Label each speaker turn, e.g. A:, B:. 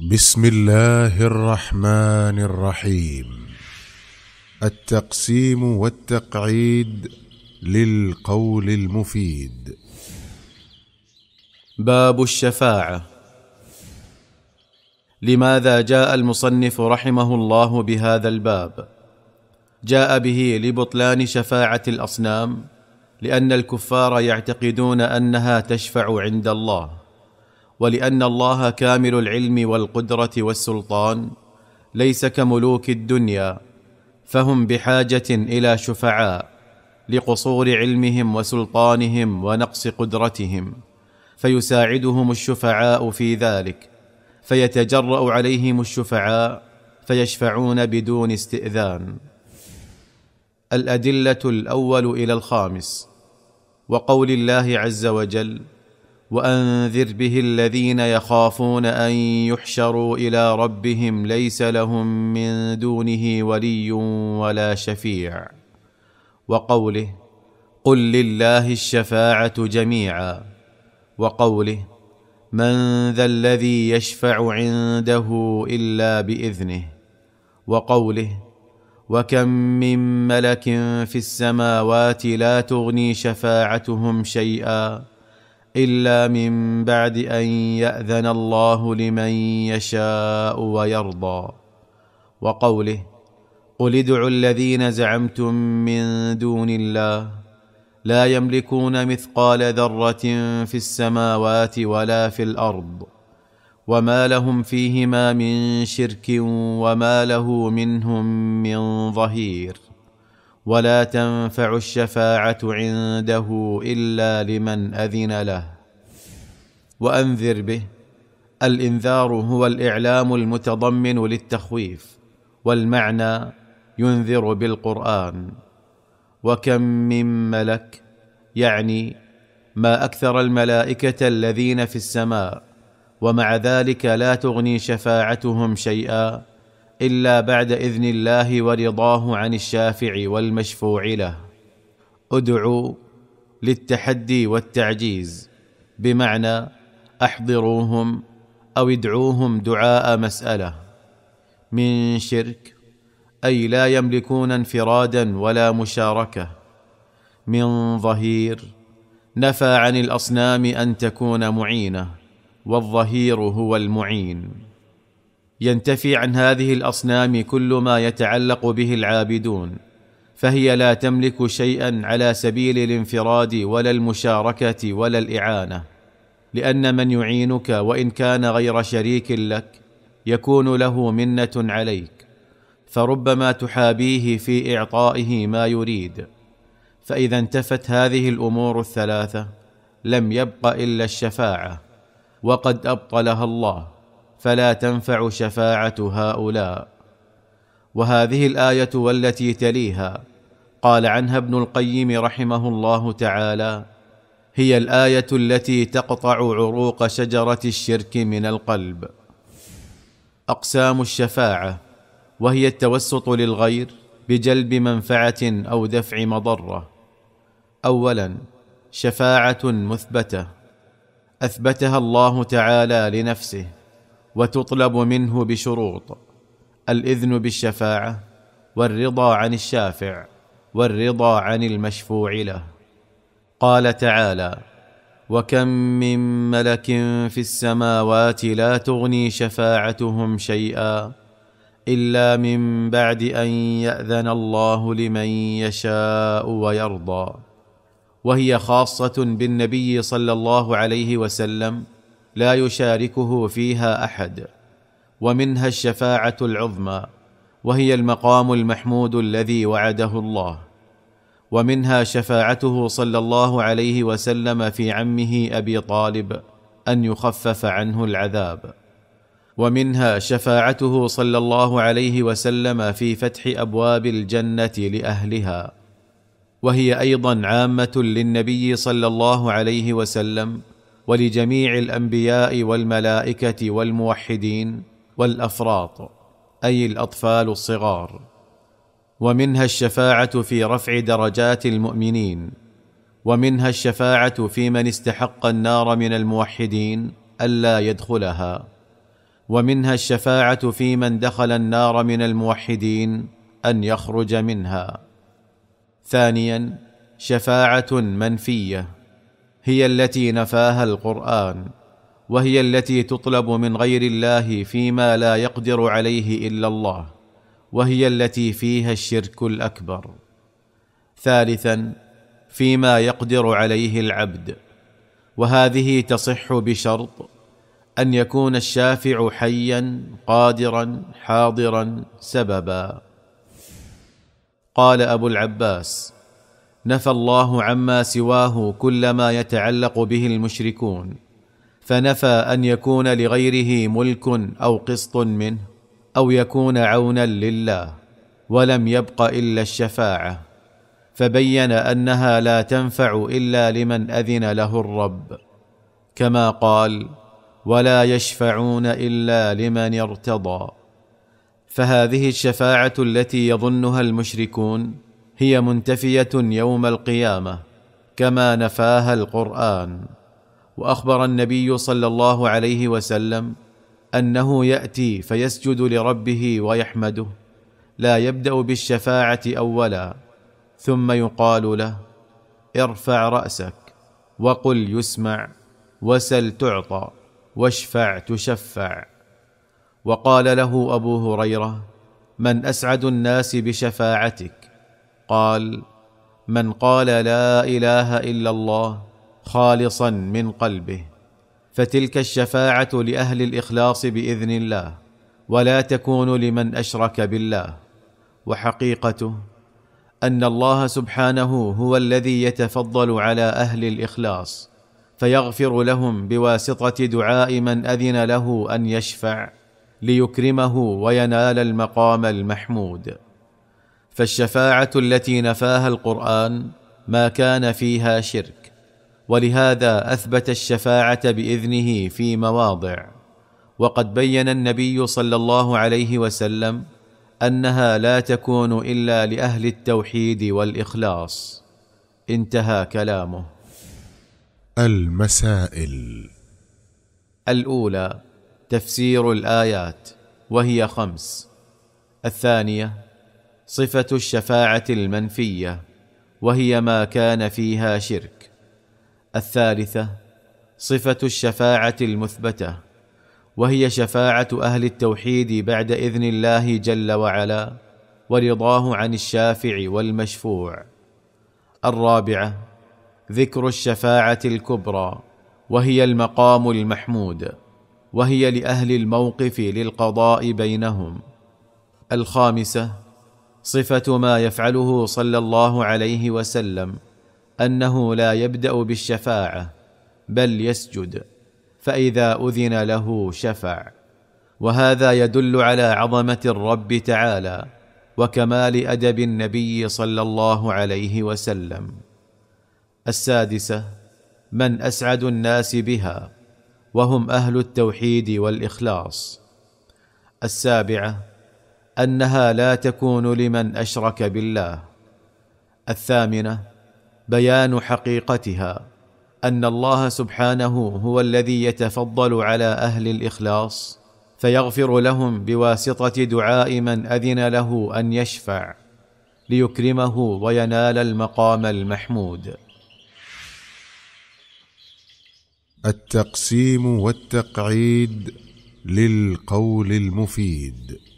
A: بسم الله الرحمن الرحيم التقسيم والتقعيد للقول المفيد باب الشفاعه لماذا جاء المصنف رحمه الله بهذا الباب جاء به لبطلان شفاعه الاصنام لان الكفار يعتقدون انها تشفع عند الله ولان الله كامل العلم والقدره والسلطان ليس كملوك الدنيا فهم بحاجه الى شفعاء لقصور علمهم وسلطانهم ونقص قدرتهم فيساعدهم الشفعاء في ذلك فيتجرا عليهم الشفعاء فيشفعون بدون استئذان الادله الاول الى الخامس وقول الله عز وجل وانذر به الذين يخافون ان يحشروا الى ربهم ليس لهم من دونه ولي ولا شفيع وقوله قل لله الشفاعه جميعا وقوله من ذا الذي يشفع عنده الا باذنه وقوله وكم من ملك في السماوات لا تغني شفاعتهم شيئا الا من بعد ان ياذن الله لمن يشاء ويرضى وقوله قل ادعوا الذين زعمتم من دون الله لا يملكون مثقال ذره في السماوات ولا في الارض وما لهم فيهما من شرك وما له منهم من ظهير ولا تنفع الشفاعه عنده الا لمن اذن له وانذر به الانذار هو الاعلام المتضمن للتخويف والمعنى ينذر بالقران وكم من ملك يعني ما اكثر الملائكه الذين في السماء ومع ذلك لا تغني شفاعتهم شيئا الا بعد اذن الله ورضاه عن الشافع والمشفوع له ادعوا للتحدي والتعجيز بمعنى احضروهم او ادعوهم دعاء مساله من شرك اي لا يملكون انفرادا ولا مشاركه من ظهير نفى عن الاصنام ان تكون معينه والظهير هو المعين ينتفي عن هذه الاصنام كل ما يتعلق به العابدون فهي لا تملك شيئا على سبيل الانفراد ولا المشاركه ولا الاعانه لان من يعينك وان كان غير شريك لك يكون له منه عليك فربما تحابيه في اعطائه ما يريد فاذا انتفت هذه الامور الثلاثه لم يبق الا الشفاعه وقد ابطلها الله فلا تنفع شفاعه هؤلاء وهذه الايه والتي تليها قال عنها ابن القيم رحمه الله تعالى هي الايه التي تقطع عروق شجره الشرك من القلب اقسام الشفاعه وهي التوسط للغير بجلب منفعه او دفع مضره اولا شفاعه مثبته اثبتها الله تعالى لنفسه وتطلب منه بشروط الاذن بالشفاعه والرضا عن الشافع والرضا عن المشفوع له قال تعالى وكم من ملك في السماوات لا تغني شفاعتهم شيئا الا من بعد ان ياذن الله لمن يشاء ويرضى وهي خاصه بالنبي صلى الله عليه وسلم لا يشاركه فيها احد ومنها الشفاعه العظمى وهي المقام المحمود الذي وعده الله ومنها شفاعته صلى الله عليه وسلم في عمه ابي طالب ان يخفف عنه العذاب ومنها شفاعته صلى الله عليه وسلم في فتح ابواب الجنه لاهلها وهي ايضا عامه للنبي صلى الله عليه وسلم ولجميع الانبياء والملائكه والموحدين والافراط اي الاطفال الصغار ومنها الشفاعه في رفع درجات المؤمنين ومنها الشفاعه في من استحق النار من الموحدين الا يدخلها ومنها الشفاعه في من دخل النار من الموحدين ان يخرج منها ثانيا شفاعه منفيه هي التي نفاها القران وهي التي تطلب من غير الله فيما لا يقدر عليه الا الله وهي التي فيها الشرك الاكبر ثالثا فيما يقدر عليه العبد وهذه تصح بشرط ان يكون الشافع حيا قادرا حاضرا سببا قال ابو العباس نفى الله عما سواه كل ما يتعلق به المشركون فنفى ان يكون لغيره ملك او قسط منه او يكون عونا لله ولم يبق الا الشفاعه فبين انها لا تنفع الا لمن اذن له الرب كما قال ولا يشفعون الا لمن ارتضى فهذه الشفاعه التي يظنها المشركون هي منتفيه يوم القيامه كما نفاها القران واخبر النبي صلى الله عليه وسلم انه ياتي فيسجد لربه ويحمده لا يبدا بالشفاعه اولا ثم يقال له ارفع راسك وقل يسمع وسل تعطى واشفع تشفع وقال له ابو هريره من اسعد الناس بشفاعتك قال من قال لا اله الا الله خالصا من قلبه فتلك الشفاعه لاهل الاخلاص باذن الله ولا تكون لمن اشرك بالله وحقيقته ان الله سبحانه هو الذي يتفضل على اهل الاخلاص فيغفر لهم بواسطه دعاء من اذن له ان يشفع ليكرمه وينال المقام المحمود فالشفاعه التي نفاها القران ما كان فيها شرك ولهذا اثبت الشفاعه باذنه في مواضع وقد بين النبي صلى الله عليه وسلم انها لا تكون الا لاهل التوحيد والاخلاص انتهى كلامه المسائل الاولى تفسير الايات وهي خمس الثانيه صفه الشفاعه المنفيه وهي ما كان فيها شرك الثالثه صفه الشفاعه المثبته وهي شفاعه اهل التوحيد بعد اذن الله جل وعلا ورضاه عن الشافع والمشفوع الرابعه ذكر الشفاعه الكبرى وهي المقام المحمود وهي لاهل الموقف للقضاء بينهم الخامسه صفه ما يفعله صلى الله عليه وسلم انه لا يبدا بالشفاعه بل يسجد فاذا اذن له شفع وهذا يدل على عظمه الرب تعالى وكمال ادب النبي صلى الله عليه وسلم السادسه من اسعد الناس بها وهم اهل التوحيد والاخلاص السابعه انها لا تكون لمن اشرك بالله الثامنه بيان حقيقتها ان الله سبحانه هو الذي يتفضل على اهل الاخلاص فيغفر لهم بواسطه دعاء من اذن له ان يشفع ليكرمه وينال المقام المحمود التقسيم والتقعيد للقول المفيد